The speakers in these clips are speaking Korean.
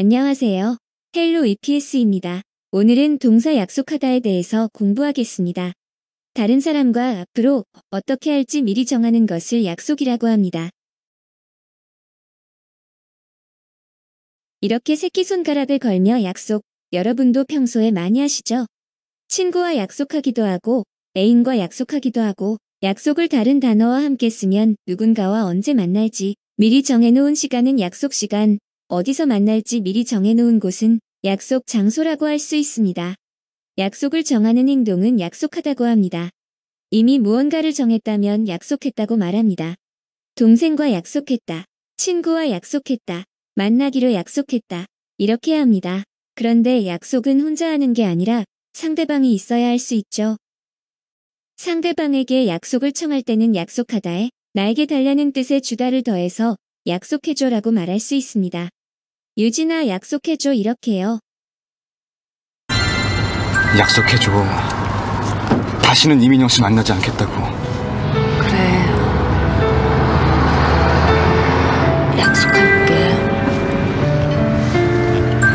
안녕하세요. 헬로 EPS입니다. 오늘은 동사 약속하다에 대해서 공부하겠습니다. 다른 사람과 앞으로 어떻게 할지 미리 정하는 것을 약속이라고 합니다. 이렇게 새끼손가락을 걸며 약속, 여러분도 평소에 많이 하시죠? 친구와 약속하기도 하고, 애인과 약속하기도 하고, 약속을 다른 단어와 함께 쓰면 누군가와 언제 만날지 미리 정해놓은 시간은 약속 시간, 어디서 만날지 미리 정해놓은 곳은 약속 장소라고 할 수 있습니다. 약속을 정하는 행동은 약속하다고 합니다. 이미 무언가를 정했다면 약속했다고 말합니다. 동생과 약속했다. 친구와 약속했다. 만나기로 약속했다. 이렇게 합니다. 그런데 약속은 혼자 하는 게 아니라 상대방이 있어야 할 수 있죠. 상대방에게 약속을 청할 때는 약속하다에 나에게 달라는 뜻의 주다를 더해서 약속해줘라고 말할 수 있습니다. 유진아 약속해줘 이렇게요. 약속해줘. 다시는 이민영 씨 만나지 않겠다고. 그래. 약속할게.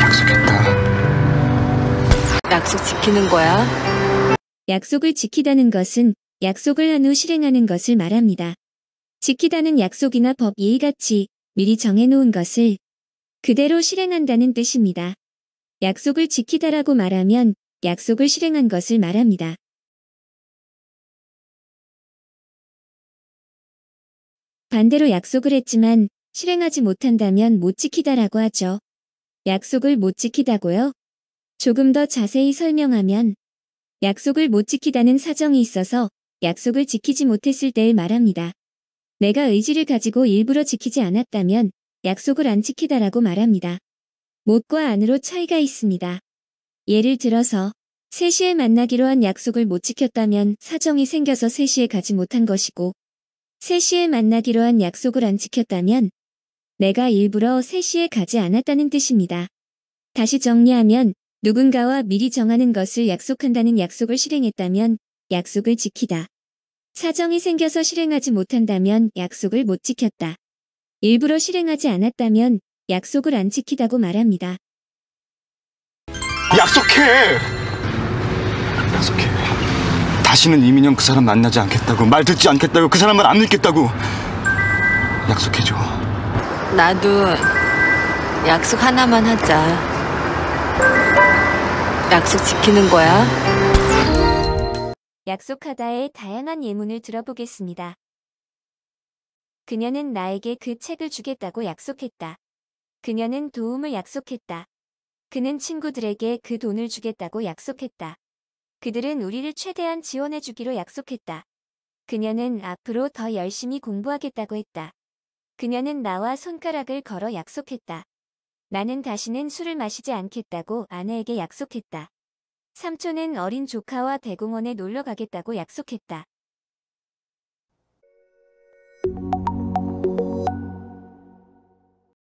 약속했다. 약속 지키는 거야? 약속을 지키다는 것은 약속을 한 후 실행하는 것을 말합니다. 지키다는 약속이나 법 예의 같이 미리 정해놓은 것을 그대로 실행한다는 뜻입니다. 약속을 지키다라고 말하면 약속을 실행한 것을 말합니다. 반대로 약속을 했지만 실행하지 못한다면 못 지키다라고 하죠. 약속을 못 지키다고요? 조금 더 자세히 설명하면 약속을 못 지키다는 사정이 있어서 약속을 지키지 못했을 때를 말합니다. 내가 의지를 가지고 일부러 지키지 않았다면 약속을 안 지키다라고 말합니다. 못과 안으로 차이가 있습니다. 예를 들어서 3시에 만나기로 한 약속을 못 지켰다면 사정이 생겨서 3시에 가지 못한 것이고 3시에 만나기로 한 약속을 안 지켰다면 내가 일부러 3시에 가지 않았다는 뜻입니다. 다시 정리하면 누군가와 미리 정하는 것을 약속한다는 약속을 실행했다면 약속을 지키다. 사정이 생겨서 실행하지 못한다면 약속을 못 지켰다. 일부러 실행하지 않았다면 약속을 안 지키다고 말합니다. 약속해! 약속해. 다시는 이민영 그 사람 만나지 않겠다고, 말 듣지 않겠다고, 그 사람만 안 믿겠다고! 약속해줘. 나도 약속 하나만 하자. 약속 지키는 거야? 약속하다의 다양한 예문을 들어보겠습니다. 그녀는 나에게 그 책을 주겠다고 약속했다. 그녀는 도움을 약속했다. 그는 친구들에게 그 돈을 주겠다고 약속했다. 그들은 우리를 최대한 지원해주기로 약속했다. 그녀는 앞으로 더 열심히 공부하겠다고 했다. 그녀는 나와 손가락을 걸어 약속했다. 나는 다시는 술을 마시지 않겠다고 아내에게 약속했다. 삼촌은 어린 조카와 대공원에 놀러 가겠다고 약속했다.